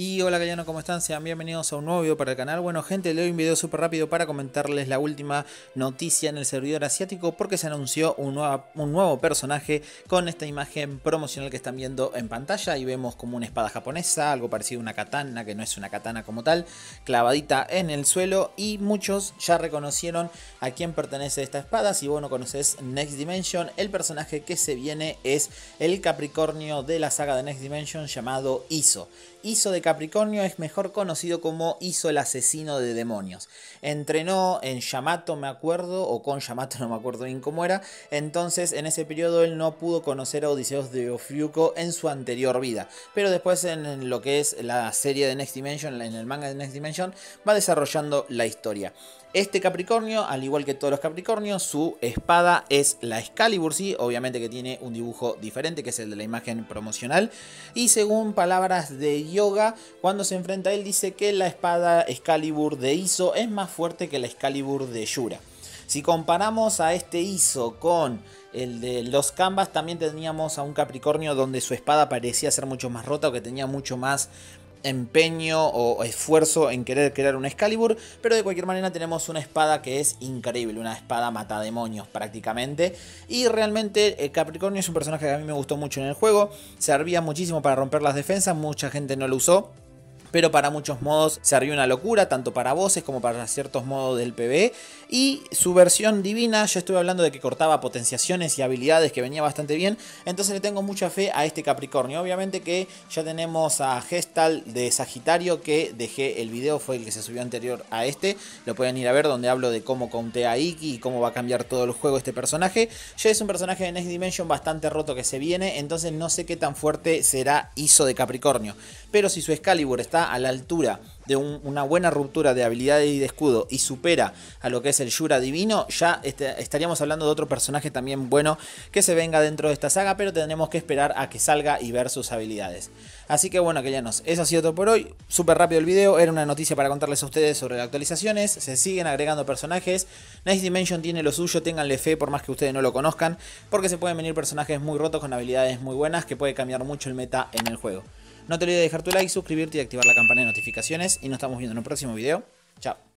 Y hola Gallano, ¿cómo están? Sean bienvenidos a un nuevo video para el canal. Bueno gente, le doy un video súper rápido para comentarles la última noticia en el servidor asiático porque se anunció un, un, nuevo personaje con esta imagen promocional que están viendo en pantalla y vemos como una espada japonesa, algo parecido a una katana, que no es una katana como tal, clavadita en el suelo y muchos ya reconocieron a quién pertenece esta espada. Si vos no conoces Next Dimension, el personaje que se viene es el Capricornio de la saga de Next Dimension llamado Iso. Iso de Capricornio es mejor conocido como hizo el asesino de demonios. Entrenó en Yamato, me acuerdo, o con Yamato, no me acuerdo bien cómo era. Entonces, en ese periodo él no pudo conocer a Odiseos de Ofiuco en su anterior vida. Pero después, en lo que es la serie de Next Dimension, en el manga de Next Dimension, va desarrollando la historia. Este Capricornio, al igual que todos los Capricornios, su espada es la Excalibur, sí, obviamente que tiene un dibujo diferente, que es el de la imagen promocional. Y según palabras de Yoga, cuando se enfrenta a él, dice que la espada Excalibur de Iso es más fuerte que la Excalibur de Yura. Si comparamos a este ISO con el de los Canvas, también teníamos a un Capricornio donde su espada parecía ser mucho más rota o que tenía mucho más empeño o esfuerzo en querer crear un Excalibur, pero de cualquier manera tenemos una espada que es increíble, una espada mata demonios prácticamente, y realmente eh, Capricornio es un personaje que a mí me gustó mucho en el juego, servía muchísimo para romper las defensas, mucha gente no lo usó, pero para muchos modos se sería una locura, tanto para voces como para ciertos modos del PB Y su versión divina, yo estuve hablando de que cortaba potenciaciones y habilidades que venía bastante bien, entonces le tengo mucha fe a este Capricornio. Obviamente que ya tenemos a Gestal de Sagitario, que dejé el video, fue el que se subió anterior a este, lo pueden ir a ver donde hablo de cómo conté a Iki y cómo va a cambiar todo el juego este personaje. Ya es un personaje de Next Dimension bastante roto que se viene, entonces no sé qué tan fuerte será ISO de Capricornio, pero si su Excalibur está a la altura de una buena ruptura de habilidades y de escudo y supera a lo que es el Yura Divino, ya este, estaríamos hablando de otro personaje también bueno que se venga dentro de esta saga, pero tendremos que esperar a que salga y ver sus habilidades. Así que bueno, nos eso ha sido todo por hoy. Súper rápido el video, era una noticia para contarles a ustedes sobre las actualizaciones. Se siguen agregando personajes. Nice Dimension tiene lo suyo, tenganle fe por más que ustedes no lo conozcan, porque se pueden venir personajes muy rotos con habilidades muy buenas que puede cambiar mucho el meta en el juego. No te olvides de dejar tu like, suscribirte y activar la campana de notificaciones. Y nos estamos viendo en un próximo video. Chao.